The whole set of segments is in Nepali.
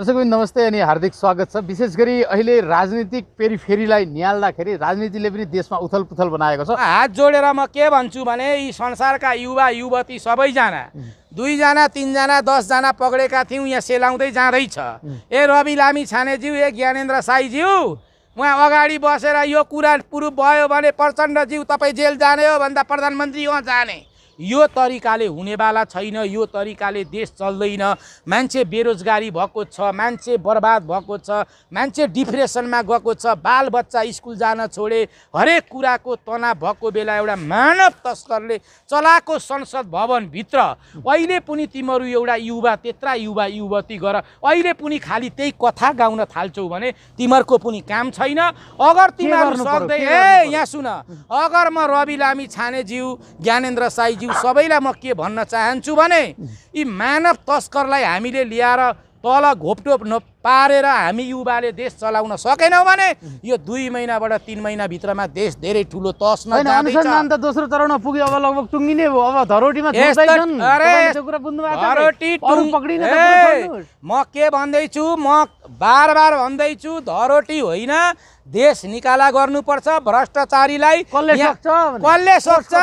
दर्शकहरू नमस्ते अनि हार्दिक स्वागत छ विशेष गरी अहिले राजनीतिक पेरिफेरीलाई निहाल्दाखेरि राजनीतिले पनि देशमा उथल पुथल बनाएको छ हात जोडेर म के भन्छु भने यी संसारका युवा युवती सबैजना दुईजना तिनजना दसजना पक्रेका थियौँ यहाँ सेलाउँदै जाँदैछ ए रवि लामी छानेज्यू ए ज्ञानेन्द्र साईज्यू उहाँ अगाडि बसेर यो कुरा पुरु भयो भने प्रचण्डज्यू तपाईँ जेल जाने हो भन्दा प्रधानमन्त्री उहाँ जाने यो तरिकाले हुनेवाला छैन यो तरिकाले देश चल्दैन मान्छे बेरोजगारी भएको छ मान्छे बर्बाद भएको छ मान्छे डिप्रेसनमा गएको छ बालबच्चा स्कुल जान छोडे हरेक कुराको तनाव भएको बेला एउटा मानव तस्करले चलाएको संसद भवनभित्र अहिले पनि तिमीहरू एउटा युवा त्यत्रा युवा युवती गर अहिले पनि खालि त्यही कथा गाउन थाल्छौ भने तिमीहरूको पनि काम छैन अगर तिमीहरू सक्दै ए यहाँ सुन अगर म रवि लामी छानेज्यू ज्ञानेन्द्र साईज्यू सबैलाई म के भन्न चाहन्छु भने यी मानव तस्करलाई हामीले ल्याएर तल घोप्टो पारेर हामी युवाले देश चलाउन सकेनौँ भने यो दुई महिनाबाट तिन महिनाभित्रमा देश धेरै ठुलो तस्न त दोस्रो चरणमा पुग्यो अब लगभग टुङ्गिने भयो अब धरोटीमा म के भन्दैछु म बार बार भन्दैछु धरोटी होइन देश निकाला गर्नुपर्छ भ्रष्टाचारीलाई कसले सक्छ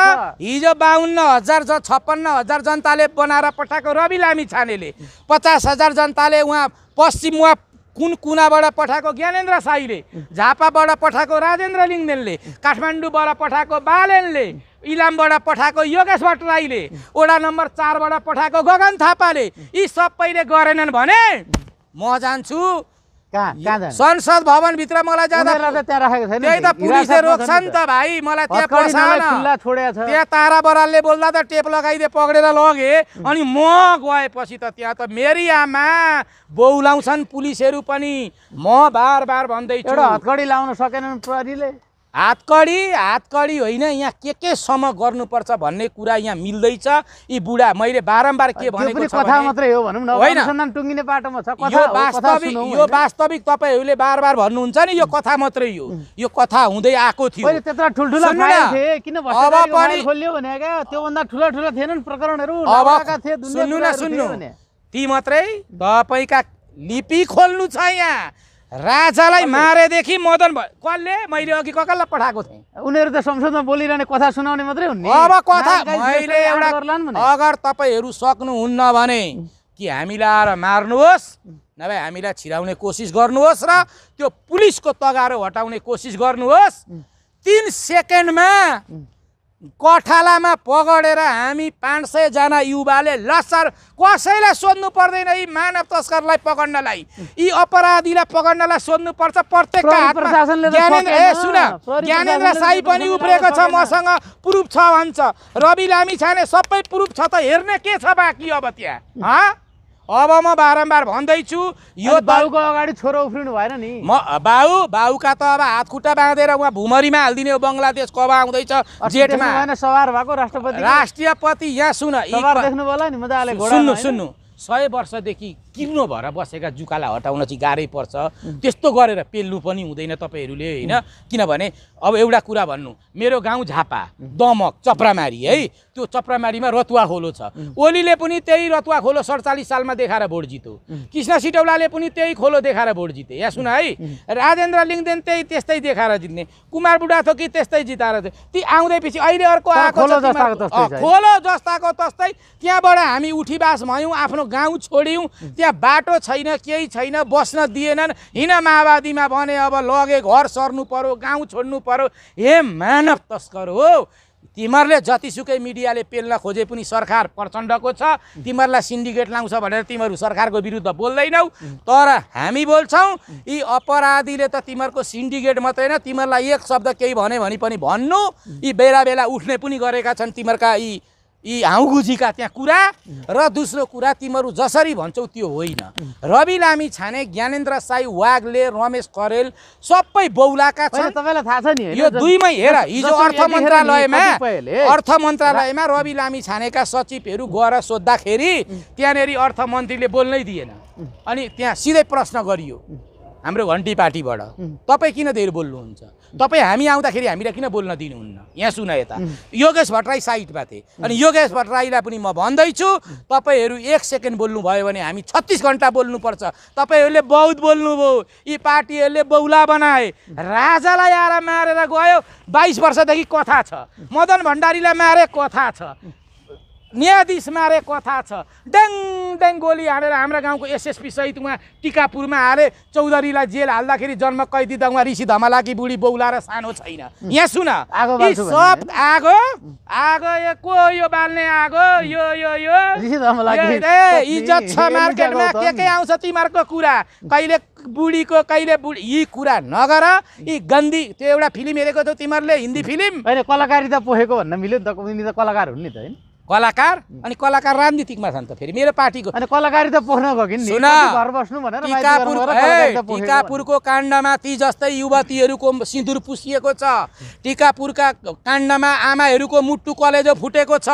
हिजो बाहुन्न हजार ज छप्पन्न हजार जनताले बनाएर पठाएको रवि लामी छानेले पचास हजार जनताले उहाँ पश्चिम उहाँ कुन कुनाबाट पठाएको ज्ञानेन्द्र साईले झापाबाट पठाएको राजेन्द्र लिङ्गदेनले काठमाडौँबाट पठाएको बालेनले इलामबाट पठाएको योगेश भट्टराईले वडा नम्बर चारबाट पठाएको गगन थापाले यी सबैले गरेनन् भने म जान्छु संसद भवन भित्र मलाई जाँदा त्यही त पुलिसले रोक्छन् त भाइ मलाई त्यहाँ पर्छ त्यहाँ तारा बरालले बोल्दा त टेप लगाइदिए पक्रेर लगे अनि म गएपछि त त्यहाँ त मेरी आमा बौलाउँछन् पुलिसहरू पनि म बार बार भन्दैछु एउटा हतकडी लाउन सकेनन् प्रहरीले हातकडी हातकडी होइन यहाँ के के केसम्म गर्नुपर्छ भन्ने कुरा यहाँ मिल्दैछ यी बुढा मैले बारम्बार के भनेको कथा मात्रै हो भनौँ न होइन टुङ्गिने बाटोमा छ यो वास्तविक यो वास्तविक तपाईँहरूले बार बार भन्नुहुन्छ नि यो कथा मात्रै हो यो कथा हुँदै आएको थियो त्यत्र ठुल्ठुला किन अब पनि खोल्यो भने त्योभन्दा ठुला ठुला थिएनन् प्रकरणहरू सुन्नु न सुन्नु ती मात्रै तपाईँका लिपि खोल्नु छ यहाँ राजालाई मारेदेखि मदन भयो कसले मैले अघि कसलाई पठाएको थिएँ उनीहरू त संसदमा बोलिरहने कथा सुनाउने मात्रै हुन् अब कथा मैले एउटा अगर तपाईँहरू सक्नुहुन्न भने कि हामीलाई आएर मार्नुहोस् नभए हामीलाई छिराउने कोसिस गर्नुहोस् र त्यो पुलिसको तगारो हटाउने कोसिस गर्नुहोस् तिन सेकेन्डमा कठालामा पगडेर हामी पाँच सयजना युवाले लसर कसैलाई सोध्नु पर्दैन यी मानव तस्करलाई पकड्नलाई यी अपराधीलाई पकड्नलाई सोध्नुपर्छ प्रत्येक ज्ञानेन्द्र ज्ञानेन्द्र साई पनि उब्रेको छ मसँग प्रुफ छ भन्छ रवि लामी छाने सबै प्रुफ छ त हेर्ने के छ बाँकी अब त्यहाँ अब म बारम्बार भन्दैछु यो बाउको अगाडि छोरो उफ्रिनु भएन नि म बाउ बाउका त अब हात खुट्टा बाँधेर उहाँ भुमरीमा हालिदिने हो बङ्गलादेश कब आउँदैछ जेठमा सवार भएको राष्ट्रपति राष्ट्रपति यहाँ सुन नि सुन्नु सुन्नु सय वर्षदेखि किर्नो भएर बसेका जुकालाई हटाउन चाहिँ गाह्रै पर्छ त्यस्तो गरेर पेल्नु पनि हुँदैन तपाईँहरूले होइन किनभने अब एउटा कुरा भन्नु मेरो गाउँ झापा दमक चप्रामारी है त्यो चप्रामारीमा रतुवा खोलो छ ओलीले पनि त्यही रतुवा खोलो सडचालिस सालमा देखाएर भोट जित्यो कृष्ण सिटौलाले पनि त्यही खोलो देखाएर भोट जिते या सुन है राजेन्द्र लिङ्गदेन त्यही त्यस्तै देखाएर जित्ने कुमार बुढा थोकी त्यस्तै जिताएर ती आउँदै पछि अहिले अर्को आएको खोलो जस्ताको तस्तै त्यहाँबाट हामी उठीबास भयौँ आफ्नो गाउँ छोड्यौँ यहाँ बाटो छैन केही छैन बस्न दिएनन् हिँड माओवादीमा भने अब लगे घर सर्नु पऱ्यो गाउँ छोड्नु पऱ्यो हे मानव तस्कर हो तिमीहरूले जतिसुकै मिडियाले पेल्न खोजे पनि सरकार प्रचण्डको छ तिमीहरूलाई सिन्डिकेट लाउँछ भनेर तिमीहरू सरकारको विरुद्ध बोल्दैनौ तर हामी बोल्छौँ यी अपराधीले त तिमीहरूको सिन्डिकेट मात्रै होइन तिमीहरूलाई एक शब्द केही भने पनि भन्नु यी बेला बेला उठ्ने पनि गरेका छन् तिमीहरूका यी यी हाउगुजीका त्यहाँ कुरा र दोस्रो कुरा तिमीहरू जसरी भन्छौ त्यो होइन रवि लामी छाने ज्ञानेन्द्र साई वागले रमेश करेल सबै बौलाका छन् तपाईँलाई थाहा छ नि यो दुईमै हेर हिजो अर्थ मन्त्रालयमा अर्थ मन्त्रालयमा रवि लामी छानेका सचिवहरू गएर सोद्धाखेरि त्यहाँनिर अर्थमन्त्रीले बोल्नै दिएन अनि त्यहाँ सिधै प्रश्न गरियो हाम्रो घन्टी पार्टीबाट तपाईँ किन धेरै बोल्नुहुन्छ तपाईँ हामी आउँदाखेरि हामीलाई किन बोल्न दिनुहुन्न यहाँ सुन यता योगेश भट्टराई साइडमा थिए अनि योगेश भट्टराईलाई पनि म भन्दैछु तपाईँहरू एक सेकेन्ड बोल्नुभयो भने हामी छत्तिस घन्टा बोल्नुपर्छ तपाईँहरूले बहुत बोल्नुभयो यी पार्टीहरूले बौला बनाए राजालाई आएर मारेर गयो बाइस वर्षदेखि कथा छ मदन भण्डारीलाई मारे कथा छ न्यायाधीश मारे कथा छ ड्याङ ड्याङ गोली हानेर हाम्रा गाउँको एसएसपी सहित उहाँ टिकापुरमा हाले चौधरीलाई जेल हाल्दाखेरि जन्म कैदी त उहाँ ऋषि धमालाकी बुढी बौला र सानो छैन यहाँ सुन आगो सब आगो आगो यो को यो बाल्ने आगो यो यो यो इज्जत छ मार्केटमा के के आउँछ तिमीहरूको कुरा कहिले बुढीको कहिले बुढी यी कुरा नगर यी गन्दी त्यो एउटा फिल्म हेरेको थियो तिमीहरूले हिन्दी फिल्म होइन कलाकारी त पोखेको भन्न मिल्यो नि त कलाकार हुन् नि त होइन कलाकार अनि कलाकार राजनीतिकमा छन् त फेरि मेरो पार्टीको कलाकारी त पोख्न टिकापुरको काण्डमा ती जस्तै युवतीहरूको सिन्दुर पुसिएको छ टिकापुरका काण्डमा आमाहरूको मुटु कलेजो फुटेको छ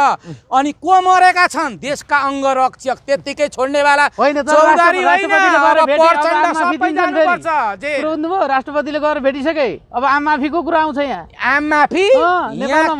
अनि को मरेका छन् देशका अङ्गरक्षक त्यत्तिकै छोड्नेवाला राष्ट्रपतिले गएर भेटिसके अब आम माफीको कुरा आउँछ यहाँ आम माफी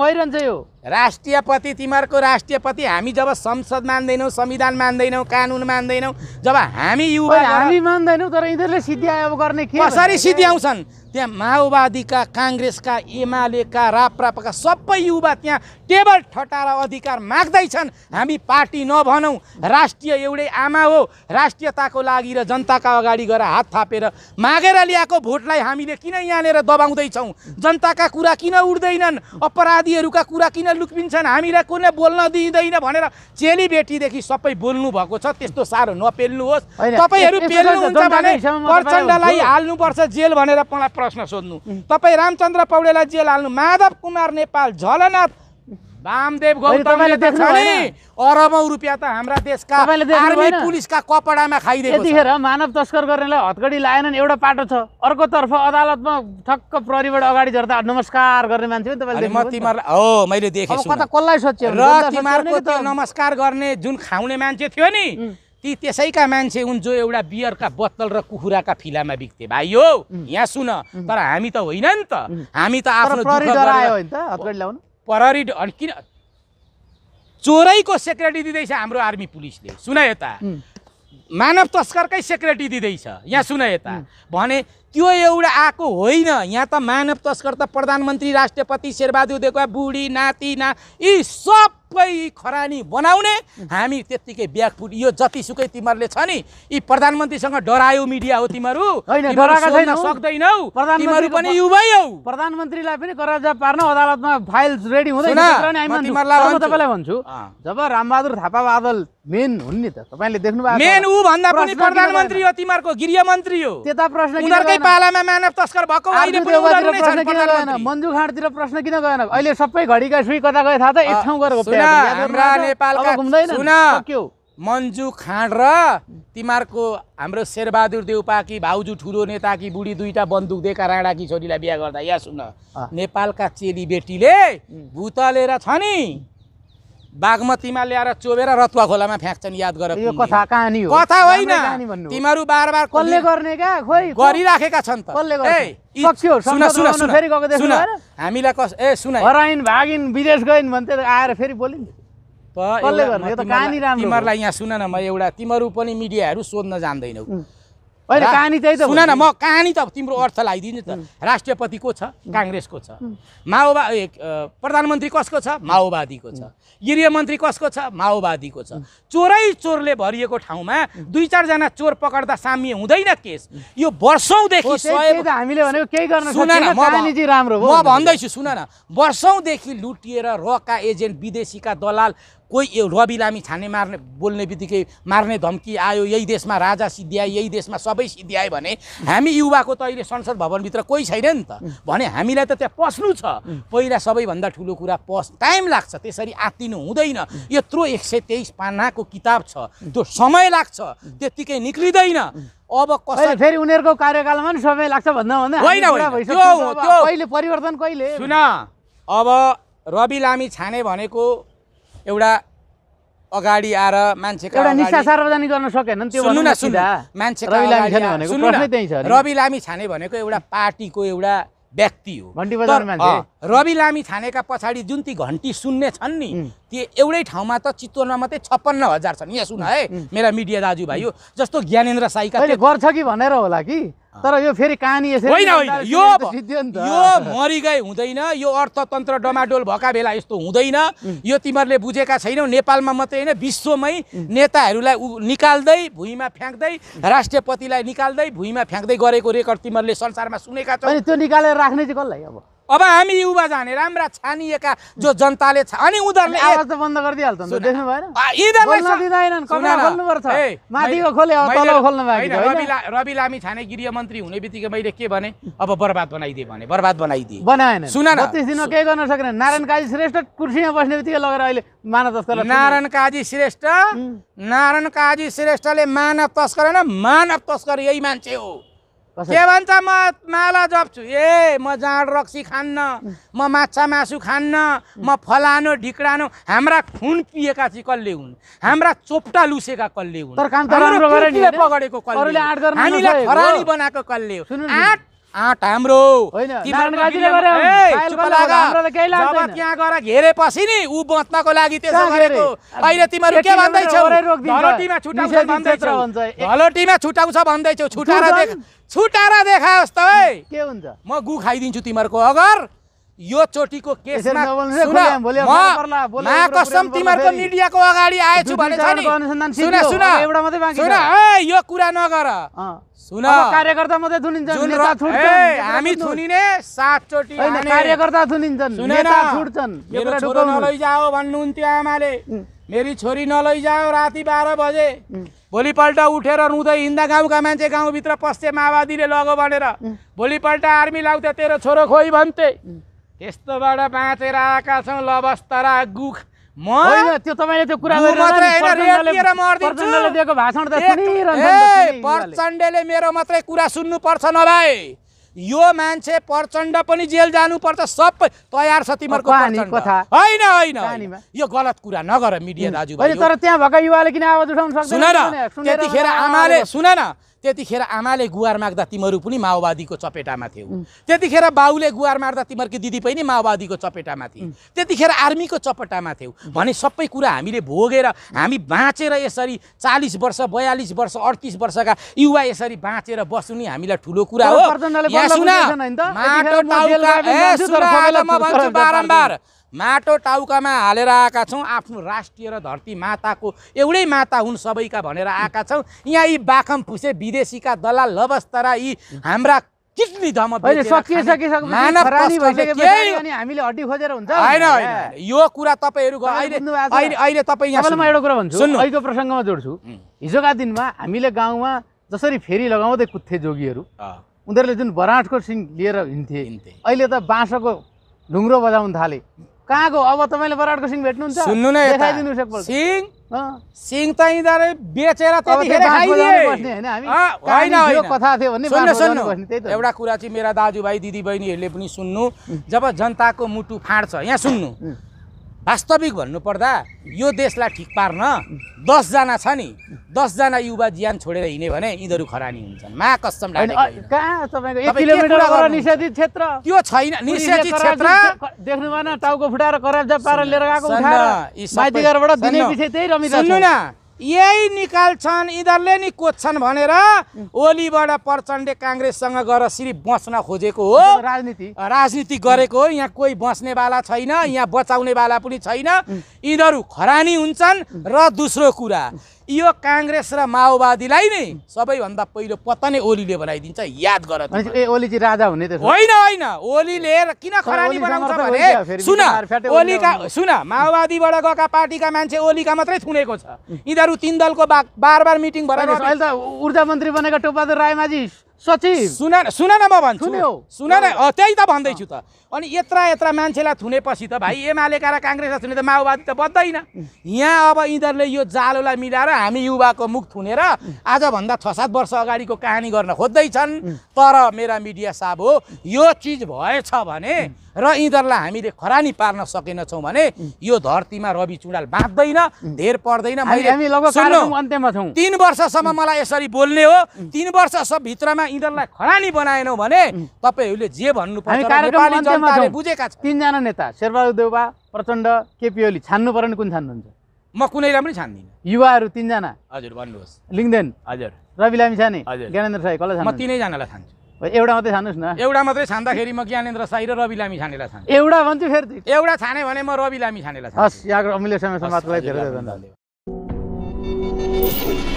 भइरहन्छ यो राष्ट्रियपति तिमीहरूको राष्ट्रियपति हामी जब संसद मान्दैनौँ संविधान मान्दैनौँ कानुन मान्दैनौँ जब हामी युवा हामी मान्दैनौँ तर यिनीहरूले सिद्ध्यायो गर्ने कसरी आउँछन् त्यहाँ माओवादीका काङ्ग्रेसका एमालेका राप्रापाका सबै युवा त्यहाँ टेबल ठटाएर अधिकार माग्दैछन् हामी पार्टी नभनौँ राष्ट्रिय एउटै आमा हो राष्ट्रियताको लागि र जनताका अगाडि गएर हात थापेर मागेर ल्याएको भोटलाई हामीले किन यहाँनिर दबाउँदैछौँ जनताका कुरा किन उठ्दैनन् अपराधीहरूका कुरा किन लुक्पिन्छन् हामीलाई कुनै बोल्न दिँदैन भनेर चेलीबेटीदेखि सबै बोल्नु भएको छ त्यस्तो साह्रो नपेल्नुहोस् तपाईँहरू पेल्नुहुन्छ भने प्रचण्डलाई हाल्नुपर्छ जेल भनेर मलाई प्रश्न सोध्नु तपाईँ रामचन्द्र पौडेललाई जेल हाल्नु माधव कुमार नेपाल झलनाथ वामदेव अरबौँ रुपियाँ त हाम्रा देशका आर्मी पुलिसका कपडामा खाइदियो यतिखेर मानव तस्कर गर्नेलाई हतकडी लाएनन् एउटा पाटो छ अर्कोतर्फ अदालतमा ठक्क प्रहरीबाट अगाडि झर्दा नमस्कार गर्ने मान्छे तपाईँले म तिमीहरूलाई हो मैले देखेँ कता कसलाई सोचेँ र तिमीहरूको नमस्कार गर्ने जुन खाउने मान्छे थियो नि ती त्यसैका मान्छे हुन् जो एउटा बियरका बोतल र कुखुराका फिलामा बिक्थे भाइ हो यहाँ सुन तर हामी त होइन नि त हामी त आफ्नो प्रहरी किन चोरैको सेक्रेटरी दिँदैछ हाम्रो आर्मी पुलिसले सुन यता मानव तस्करकै सेक्रेटरी दिँदैछ यहाँ सुन यता भने त्यो एउटा आएको होइन यहाँ त मानव तस्कर त प्रधानमन्त्री राष्ट्रपति शेरबहादुर देवा बुढी नाति ना यी सब सबै खरानी बनाउने हामी त्यत्तिकै ब्याकफुट यो जतिसुकै तिमीहरूले छ नि यी प्रधानमन्त्रीसँग डरायो मिडिया हो तिमीहरू सक्दैनौ तिमीहरू पनि युवै हौ प्रधानमन्त्रीलाई पनि कराजा पार्न अदालतमा फाइल रेडी हुँदैन तिमीहरूलाई भन्छु जब रामबहादुर थापा बादल मेन हुन् नि त तपाईँले देख्नु भएको मेन ऊ भन्दा पनि प्रधानमन्त्री हो तिमीहरूको मन्त्री हो त्यता प्रश्न उनीहरूकै पालामा मानव तस्कर भएको मन्जु खाँडतिर प्रश्न किन गएन अहिले सबै घडीका सुई कता गए थाहा छ एक ठाउँ गएर हाम्रा नेपालका घुम्दैन मन्जु खाँड र तिमीहरूको हाम्रो शेरबहादुर देउपाकी भाउजू ठुलो नेता कि बुढी दुईटा बन्दुक दिएका राणाकी छोरीलाई बिहा गर्दा या सुन नेपालका चेलीबेटीले बेटीले भुतलेर छ नि बागमतीमा ल्याएर चोबेर रतुवा खोलामा फ्याँक्छन् याद गरेर यो कथा कहानी हो कथा होइन तिमीहरू बार बार कसले गर्ने क्या खोइ गरिराखेका छन् त कसले गर्छ हामीलाई कस ए सुन हराइन भागिन विदेश गइन् भन्थे आएर फेरि बोलिन् त कसले गर्ने यो त कहानी राम्रो तिमीहरूलाई यहाँ सुन न म एउटा तिमीहरू पनि मिडियाहरू सोध्न जान्दैनौ होइन कहानी त्यही त सुन न म कहानी त तिम्रो अर्थ लगाइदिनु त राष्ट्रपति को छ काङ्ग्रेसको छ माओवा प्रधानमन्त्री कसको छ माओवादीको छ गृह मन्त्री कसको छ माओवादीको छ चोरै चोरले भरिएको ठाउँमा दुई चारजना चोर पकड्दा साम्य हुँदैन केस यो वर्षौँदेखि हामीले भनेको केही गर्न सुन म भन्दैछु सुन न वर्षौँदेखि लुटिएर रका एजेन्ट विदेशीका दलाल कोही रवि लामी छाने मार्ने बोल्ने बित्तिकै मार्ने धम्की आयो यही देशमा राजा सिद्ध्याए यही देशमा सबै सिद्ध्याए भने हामी युवाको त अहिले संसद भवनभित्र कोही छैन नि त भने हामीलाई त त्यहाँ पस्नु छ पहिला सबैभन्दा ठुलो कुरा पस् टाइम लाग्छ त्यसरी आत्तिनु हुँदैन यत्रो एक सय तेइस पानाको किताब छ त्यो समय लाग्छ त्यत्तिकै निक्लिँदैन अब कसरी फेरि उनीहरूको कार्यकालमा पनि समय लाग्छ भन्दा भन्दा होइन परिवर्तन कहिले सुन अब रवि लामी छाने भनेको एउटा अगाडि आएर मान्छेको एउटा निशा सार्वजनिक गर्न सकेन नि त्यो सुन्नु न मान्छे रवि लामी छाने भनेको एउटा पार्टीको एउटा व्यक्ति हो रवि लामी छानेका पछाडि जुन ती घन्टी सुन्ने छन् नि कि एउटै ठाउँमा त चितवनमा मात्रै छप्पन्न हजार छन् यहाँ सुन है मेरा मिडिया दाजुभाइ हो जस्तो ज्ञानेन्द्र साईका गर्छ कि भनेर होला कि तर यो फेरि कहानी होइन होइन यो यो हुँदैन यो अर्थतन्त्र डमाडोल भएका बेला यस्तो हुँदैन यो तिमीहरूले बुझेका छैनौ नेपालमा मात्रै होइन विश्वमै नेताहरूलाई उ निकाल्दै भुइँमा फ्याँक्दै राष्ट्रपतिलाई निकाल्दै भुइँमा फ्याँक्दै गरेको रेकर्ड तिमीहरूले संसारमा सुनेका छौ त्यो निकालेर राख्ने चाहिँ कसलाई अब अब हामी युवा जाने राम्रा छानिएका जो जनताले अनि उनीहरूले आवाज त बन्द गरिदिइहाल्छ रवि लामी छाने गृह मन्त्री हुने बित्तिकै मैले के भने अब बर्बाद बनाइदिए भने बर्बाद बनाइदिए बनाएन सुन बत्तिस दिनमा केही गर्न सकेन नारायण काजी श्रेष्ठ कुर्सीमा बस्ने बित्तिकै लगेर अहिले मानव तस्कर नारायण काजी श्रेष्ठ नारायण काजी श्रेष्ठले मानव तस्कर होइन मानव तस्कर यही मान्छे हो के भन्छ म माला जप्छु ए म जाँड रक्सी खान्न म माछा मासु खान्न म फलानो ढिक्रानो हाम्रा खुन पिएका चाहिँ कसले हुन् हाम्रा चोप्टा लुसेका कसले हुन् पगडेको कसले हामीलाई खरानी बनाएको कसले हो आँट हाम्रो त्यहाँ गएर घेरेपछि नि ऊ बच्नको लागि त्यसो गरेको अहिले तिमीहरू के भन्दैछौ हलोटीमा छुटाउँछ भन्दैछौ छुटाएर देख छुटाएर देखाओस् त है के हुन्छ म गु खाइदिन्छु तिमीहरूको अगर यो चोटिको केसमा कसम तिमीहरूको मिडियाको अगाडि आएछु भने छ नि सुन सुन सुन ए यो कुरा नगर सुन कार्यकर्ता मात्रै थुनिन्छन् नेता थुड्छन् हामी थुनिने सातचोटि कार्यकर्ता थुनिन्छन् नेता एउटा यो कुरा जाओ नलैजाओ भन्नुहुन्थ्यो आमाले मेरी छोरी नलैजाओ राति बाह्र बजे भोलिपल्ट उठेर रुँदै हिँड्दा गाउँका मान्छे गाउँभित्र पस्थे माओवादीले लग्यो भनेर भोलिपल्ट आर्मी लाउँथे तेरो छोरो खोइ भन्थे त्यस्तोबाट बाँचेर आएका छौँ लबस्तरा गुख म त्यो तपाईँले त्यो कुरा प्रचण्डले मेरो मात्रै कुरा सुन्नुपर्छ नभए यो मान्छे प्रचण्ड पनि जेल जानुपर्छ सबै तयार छ तिमीहरूको होइन होइन यो गलत कुरा नगर मिडिया दाजु तर त्यहाँ भएको युवाले किन आवाज उठाउनु सुन न त्यतिखेर आमाले सुन न त्यतिखेर आमाले गुहार माग्दा तिमीहरू पनि माओवादीको चपेटामा थियौ त्यतिखेर बाउले गुहार मार्दा तिमीहरूको दिदी पनि माओवादीको चपेटामा थिए त्यतिखेर आर्मीको चपेटामा थियौ भने सबै कुरा हामीले भोगेर हामी बाँचेर यसरी चालिस वर्ष बयालिस वर्ष अडतिस वर्षका युवा यसरी बाँचेर बस्नु नि हामीलाई ठुलो कुरा हो बारम्बार माटो टाउकामा हालेर आएका छौँ आफ्नो राष्ट्रिय र धरती माताको एउटै माता हुन् सबैका भनेर आएका छौँ यहाँ यी बाखम फुसे विदेशीका दलाल लबस्तरा यी हाम्रा यो कुरा तपाईँहरूको अहिले प्रसङ्गमा जोड्छु हिजोका दिनमा हामीले गाउँमा जसरी फेरि लगाउँदै कुद्थे जोगीहरू उनीहरूले जुन बराँठको सिङ लिएर हिँड्थे अहिले त बाँसको ढुङ्ग्रो बजाउन थाले कहाँ गयो अब तपाईँले बराडको सिङ भेट्नुहुन्छ सुन्नु न देखाइदिनु सिङ सिङ त यिनीहरू बेचेर कथा थियो भने एउटा कुरा चाहिँ मेरा दाजुभाइ दिदीबहिनीहरूले पनि सुन्नु जब जनताको मुटु फाँड्छ यहाँ सुन्नु वास्तविक भन्नुपर्दा यो देशलाई ठिक पार्न दसजना छ नि दसजना युवा ज्यान छोडेर हिँड्यो भने यिनीहरू खरानी हुन्छन् मा कसम कहाँ तपाईँको निषेधित क्षेत्र त्यो छैन निषेधित क्षेत्र देख्नु भएन टाउको फुटाएर कराब्जा पारेर लिएर गएको सुन्नु न यही निकाल्छन् यिनीहरूले नि कोच्छन् भनेर ओलीबाट प्रचण्डे काङ्ग्रेससँग गएर सिर्फ बस्न खोजेको हो राजनीति राजनीति गरेको हो यहाँ कोही बस्नेवाला छैन यहाँ बचाउनेवाला पनि छैन यिनीहरू खरानी हुन्छन् र दोस्रो कुरा यो काङ्ग्रेस र माओवादीलाई नै सबैभन्दा पहिलो पत्ता ओलीले बनाइदिन्छ याद गर ए राजा हुने होइन होइन ओलीले किन खरानी बनाउँछ भने सुन ओलीका सुन माओवादीबाट गएका पार्टीका मान्छे ओलीका मात्रै थुनेको छ यिनीहरू तिन दलको बार बार मिटिङ भएर ऊर्जा मन्त्री बनेका टोपबहादुर रायमाझी सचिव सुना न म भन्छु सुन न त्यही त भन्दैछु त अनि यत्र यत्र मान्छेलाई थुनेपछि त भाइ एमालेका र काङ्ग्रेसलाई थुने त माओवादी त बद्दैन यहाँ अब यिनीहरूले यो जालोलाई मिलाएर हामी युवाको मुख थुनेर आजभन्दा छ सात वर्ष अगाडिको कहानी गर्न खोज्दैछन् तर मेरा मिडिया साहब हो यो चिज भएछ भने र यिनीहरूलाई हामीले खरानी पार्न सकेनछौँ भने यो धरतीमा रवि चुडाल बाँच्दैन धेर पर्दैन तिन वर्षसम्म मलाई यसरी बोल्ने हो तिन वर्षभित्रमा यिनीहरूलाई खरानी बनाएनौँ भने तपाईँहरूले जे भन्नुपर्छ बुझेका छ तिनजना नेता शेरबहादुर देउबा प्रचण्ड केपी ओली छान्नु भने कुन छान्नुहुन्छ म कुनैलाई पनि छान्दिनँ युवाहरू तिनजना हजुर भन्नुहोस् लिङ्गदेन हजुर रवि लामिछाने हजुर ज्ञानेन्द्र साई कसलाई म तिनैजनालाई छान्छु एउटा मात्रै छान्नुहोस् न एउटा मात्रै छान्दाखेरि म ज्ञानेन्द्र साई र रवि लामी छानेर छान् एउटा भन्छु फेरि एउटा छाने भने म रवि लामी छानेर हस् यहाँको अमिलो समय समाजको लागि धेरै धेरै धन्यवाद